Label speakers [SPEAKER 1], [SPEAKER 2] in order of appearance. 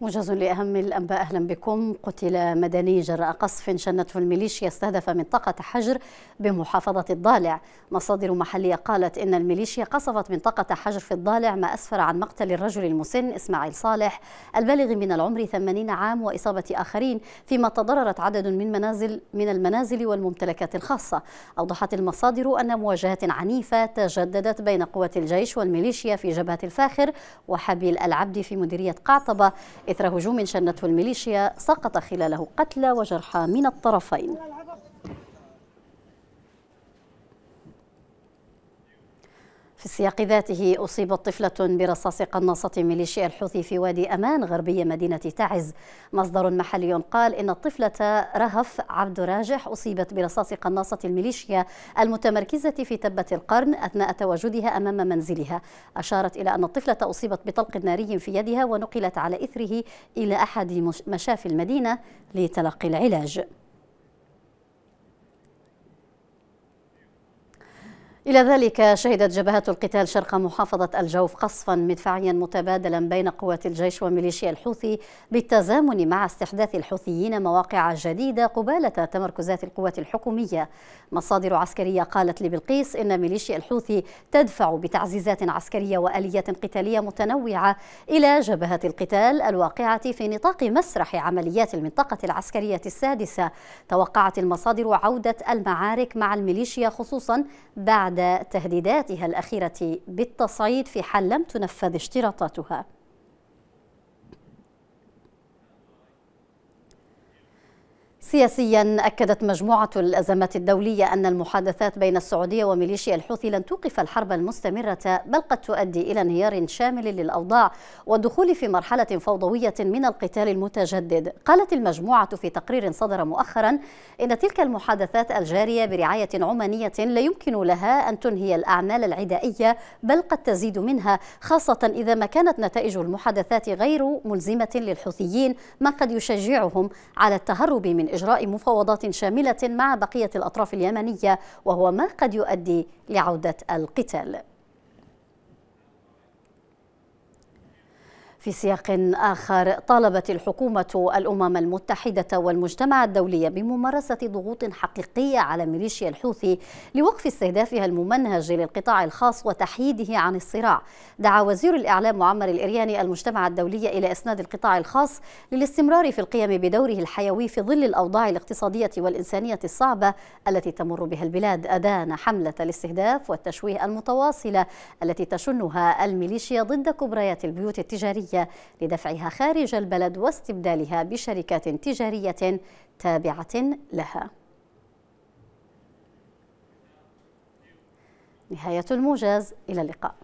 [SPEAKER 1] موجز لأهم الأنباء أهلا بكم قتل مدني جراء قصف شنته الميليشيا استهدف منطقة حجر بمحافظة الضالع مصادر محلية قالت إن الميليشيا قصفت منطقة حجر في الضالع ما أسفر عن مقتل الرجل المسن إسماعيل صالح البالغ من العمر 80 عام وإصابة آخرين فيما تضررت عدد من منازل من المنازل والممتلكات الخاصة أوضحت المصادر أن مواجهات عنيفة تجددت بين قوات الجيش والميليشيا في جبهة الفاخر وحبيل العبد في مديرية قعطبة إثر هجوم شنته الميليشيا سقط خلاله قتلى وجرحى من الطرفين في السياق ذاته أصيبت طفلة برصاص قناصة ميليشيا الحوثي في وادي أمان غربي مدينة تعز مصدر محلي قال إن الطفلة رهف عبد راجح أصيبت برصاص قناصة الميليشيا المتمركزة في تبة القرن أثناء تواجدها أمام منزلها أشارت إلى أن الطفلة أصيبت بطلق ناري في يدها ونقلت على إثره إلى أحد مشافي المدينة لتلقي العلاج إلى ذلك شهدت جبهات القتال شرق محافظة الجوف قصفا مدفعيا متبادلا بين قوات الجيش وميليشيا الحوثي بالتزامن مع استحداث الحوثيين مواقع جديدة قبالة تمركزات القوات الحكومية مصادر عسكرية قالت لبلقيس إن ميليشيا الحوثي تدفع بتعزيزات عسكرية وآليات قتالية متنوعة إلى جبهات القتال الواقعة في نطاق مسرح عمليات المنطقة العسكرية السادسة توقعت المصادر عودة المعارك مع الميليشيا خصوصا بعد بعد تهديداتها الأخيرة بالتصعيد في حال لم تنفذ اشتراطاتها سياسيا أكدت مجموعة الأزمات الدولية أن المحادثات بين السعودية وميليشيا الحوثي لن توقف الحرب المستمرة بل قد تؤدي إلى انهيار شامل للأوضاع والدخول في مرحلة فوضوية من القتال المتجدد قالت المجموعة في تقرير صدر مؤخرا إن تلك المحادثات الجارية برعاية عمانية لا يمكن لها أن تنهي الأعمال العدائية بل قد تزيد منها خاصة إذا ما كانت نتائج المحادثات غير ملزمة للحوثيين ما قد يشجعهم على التهرب من إجراء لإجراء مفاوضات شاملة مع بقية الأطراف اليمنية وهو ما قد يؤدي لعودة القتال في سياق آخر طالبت الحكومة الأمم المتحدة والمجتمع الدولي بممارسة ضغوط حقيقية على ميليشيا الحوثي لوقف استهدافها الممنهج للقطاع الخاص وتحييده عن الصراع دعا وزير الإعلام معمر الإرياني المجتمع الدولي إلى إسناد القطاع الخاص للاستمرار في القيام بدوره الحيوي في ظل الأوضاع الاقتصادية والإنسانية الصعبة التي تمر بها البلاد أدان حملة الاستهداف والتشويه المتواصلة التي تشنها الميليشيا ضد كبريات البيوت التجارية الأجنبية لدفعها خارج البلد واستبدالها بشركات تجارية تابعة لها نهاية الموجز إلى اللقاء